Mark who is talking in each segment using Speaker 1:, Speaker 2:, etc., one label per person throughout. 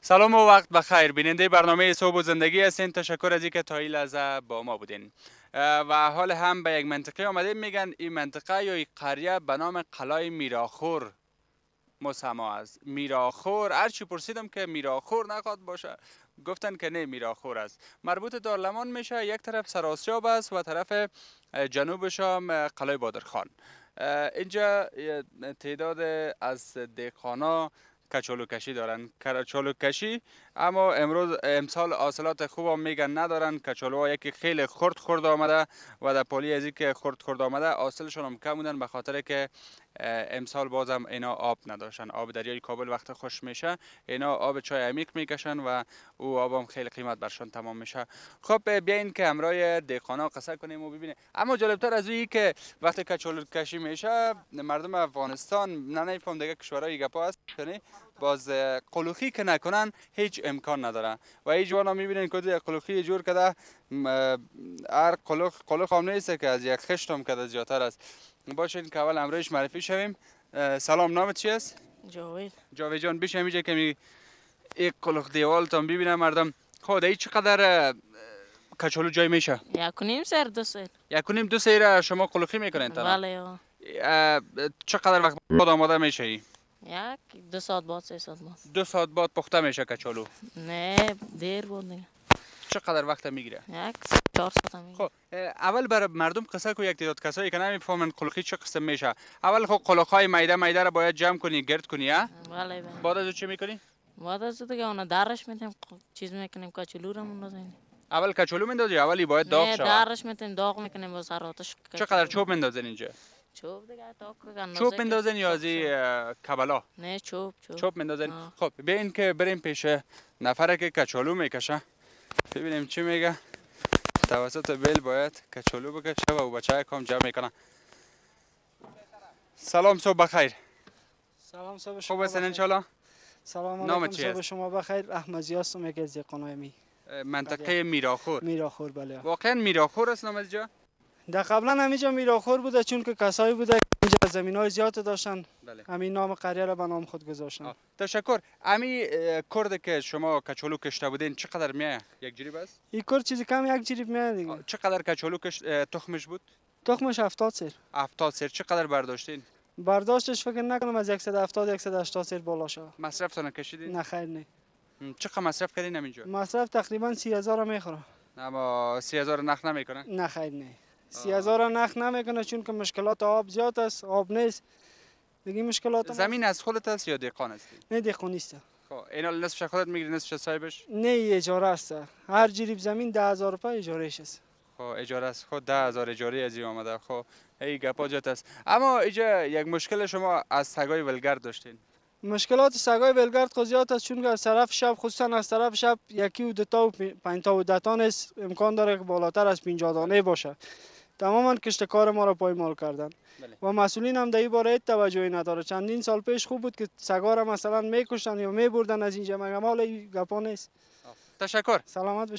Speaker 1: سلام و وقت بخیر بیننده برنامه صبح و زندگی هستین تشکر از اینکه تا این لحظه با ما بودین و حال هم به یک منطقه آمده میگن این منطقه یا این قریه به نام قلای میراخور مسما است میراخور هر چی پرسیدم که میراخور نقاد باشه گفتن که نه میراخور است مربوط دارلمان میشه یک طرف سراسیاب است و طرف جنوبش هم قلای بادرخان اینجا تعداد از دهقانا کچالو کشی دارن کچالو کشی اما امروز امسال حاصلات خوب میگن ندارن کچالوها یکی خیلی خرد خرد آمده و در پالی از که خرد خرد آمده حاصلشون هم کم بودن به خاطر که امسال بازم اینا آب نداشتن آب دریای کابل وقت خوش میشه اینا آب چای عمیق میکشن و او آب هم خیلی قیمت برشان تمام میشه خب بیاین که همراه دیخانه قصه کنیم و ببینیم اما جالبتر از اینکه که وقتی کچالو کشی میشه مردم افغانستان نه دیگه کشورهای گپا هست یعنی باز قلوخی که نکنن هیچ امکان نداره و این جوانا میبینین که قلوخی جور کده هر قلوخ قلوخ هم نیست که از یک خشت هم کده زیادتر است باشین که اول امرش معرفی شویم سلام نامت چی است؟ جاوید جاوید جان بیش همیجه کمی یک قلوخ دیوال تا ببینم مردم خود ای چقدر کچولو جای میشه؟
Speaker 2: یکونیم سر دو سر
Speaker 1: یکونیم دو سر شما قلوخی میکنین تا؟ بله چقدر وقت بعد آماده میشه
Speaker 2: یک دو ساعت بعد سه ساعت بعد
Speaker 1: دو ساعت بعد پخته میشه کچالو
Speaker 2: نه دیر بود دیگه
Speaker 1: چقدر وقت میگیره
Speaker 2: یک ساعت میگیره خب
Speaker 1: اول بر مردم قصه کو یک تعداد کسایی که نمیفهمن قلقی چه قسم میشه اول خب قلقای میده میده رو باید جمع کنی گرد کنی ها
Speaker 2: بله بله بعد از چی میکنی بعد از دیگه اون درش میدیم خب چیز میکنیم کچالو رو
Speaker 1: اول کچالو میندازی اولی باید داغ شه درش
Speaker 2: میتیم داغ میکنیم با سر آتش چقدر چوب میندازین اینجا چوب دیگه تا چوب مندازن
Speaker 1: یا از کبلا
Speaker 2: نه چوب چوب چوب
Speaker 1: مندازن خب بیاین که بریم پیش نفره که کچالو میکشه ببینیم چی میگه توسط بیل باید کچالو بکشه و بچه کام جمع میکنه سلام صبح بخیر
Speaker 2: سلام صبح شما خوب سلام علیکم صبح شما بخیر احمد زیاستم یکی یک از دیقانای می منطقه بله.
Speaker 1: میراخور
Speaker 2: میراخور بله واقعا
Speaker 1: میراخور است نام از جا
Speaker 2: در قبلا همینجا میراخور بوده چون که کسایی بوده که اینجا زمین های زیاد داشتن بله. همین نام قریه را به نام خود گذاشتن آه.
Speaker 1: تشکر امی کرد که شما کچولو کشته بودین چقدر میه یک جریب است
Speaker 2: این کرد چیزی کم یک جریب میه دیگه چقدر کچولو کش تخمش بود تخمش 70 سیر
Speaker 1: 70 سیر چقدر برداشتین
Speaker 2: برداشتش فکر نکنم از 170 180 سیر بالا شد
Speaker 1: مصرف تون کشیدین نه خیر نه چقدر مصرف کردین همینجا
Speaker 2: مصرف تقریبا 30000 میخوره
Speaker 1: اما 30000 نخ نمیکنه نه
Speaker 2: خیر نه سی هزار نخ نمیکنه چون که مشکلات آب زیاد است آب نیست دیگه مشکلات زمین
Speaker 1: از خودت است یا دیقان است
Speaker 2: نه است
Speaker 1: خب اینا نصفش خودت میگیری نصفش صاحبش
Speaker 2: نه اجاره است هر جریب زمین 10000 روپیه اجاره است
Speaker 1: خب اجاره است خب 10000 اجاره از اومده خب ای گپا جات است اما اینجا یک مشکل شما از سگای ولگرد داشتین
Speaker 2: مشکلات سگای ولگرد خو زیاد است چون از طرف شب خصوصا از طرف شب یکی و دو تا و پنج تا و ده تا امکان داره که بالاتر از 50 دانه باشه تماما کشت کار ما را پایمال کردند بله. و مسئولین هم در این باره هیچ توجهی نداره چندین سال پیش خوب بود که سگا را مثلا میکشتن یا میبردن از اینجا مگم حالا گپا نیست تشکر سلامت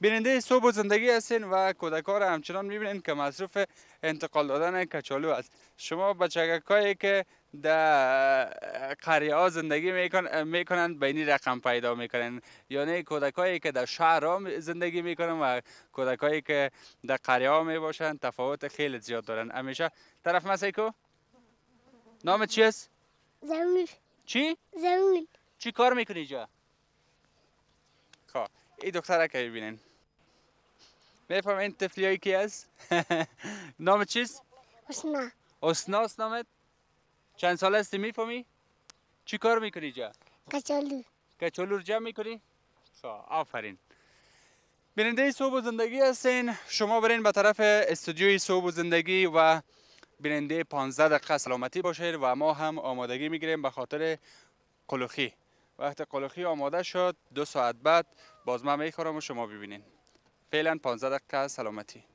Speaker 2: بیننده صبح و زندگی هستین
Speaker 1: و کودکا را همچنان میبینین که مصروف انتقال دادن کچالو است شما بچگکایی یعنی که در قریه ها زندگی میکن، به این رقم پیدا میکنند یعنی کودکایی که در شهر ها زندگی میکنند و کودکایی که در قریه ها میباشند تفاوت خیلی زیاد دارند همیشه طرف مسیکو نام چیست؟ زمین چی؟ زمین چی کار میکنی جا؟ ای دختره که ببینین میفهم این تفلیایی کی است؟ نام چیست؟ اسنا نامت؟ چند سال هستی میفهمی؟ چی کار میکنی جا؟ کچالو کچالو رو جمع میکنی؟ آفرین بیننده صوب و زندگی هستین شما برین به طرف استودیوی صوب و زندگی و بیننده 15 دقیقه سلامتی باشید و ما هم آمادگی میگیریم به خاطر کلوخی وقت قلخی آماده شد دو ساعت بعد باز میخورم کارم شما ببینین فعلا 15 دقیقه سلامتی